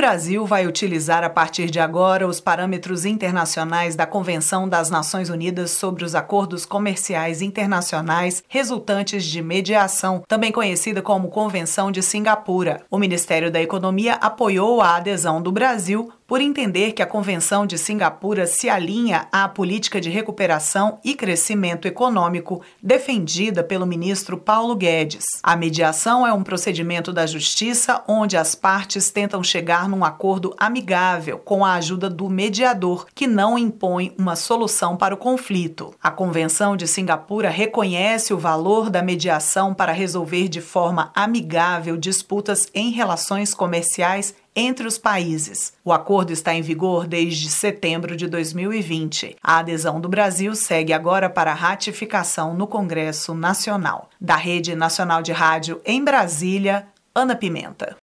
Brasil vai utilizar a partir de agora os parâmetros internacionais da Convenção das Nações Unidas sobre os Acordos Comerciais Internacionais resultantes de mediação, também conhecida como Convenção de Singapura. O Ministério da Economia apoiou a adesão do Brasil por entender que a Convenção de Singapura se alinha à política de recuperação e crescimento econômico defendida pelo ministro Paulo Guedes. A mediação é um procedimento da justiça onde as partes tentam chegar num acordo amigável com a ajuda do mediador, que não impõe uma solução para o conflito. A Convenção de Singapura reconhece o valor da mediação para resolver de forma amigável disputas em relações comerciais entre os países. O acordo está em vigor desde setembro de 2020. A adesão do Brasil segue agora para ratificação no Congresso Nacional. Da Rede Nacional de Rádio em Brasília, Ana Pimenta.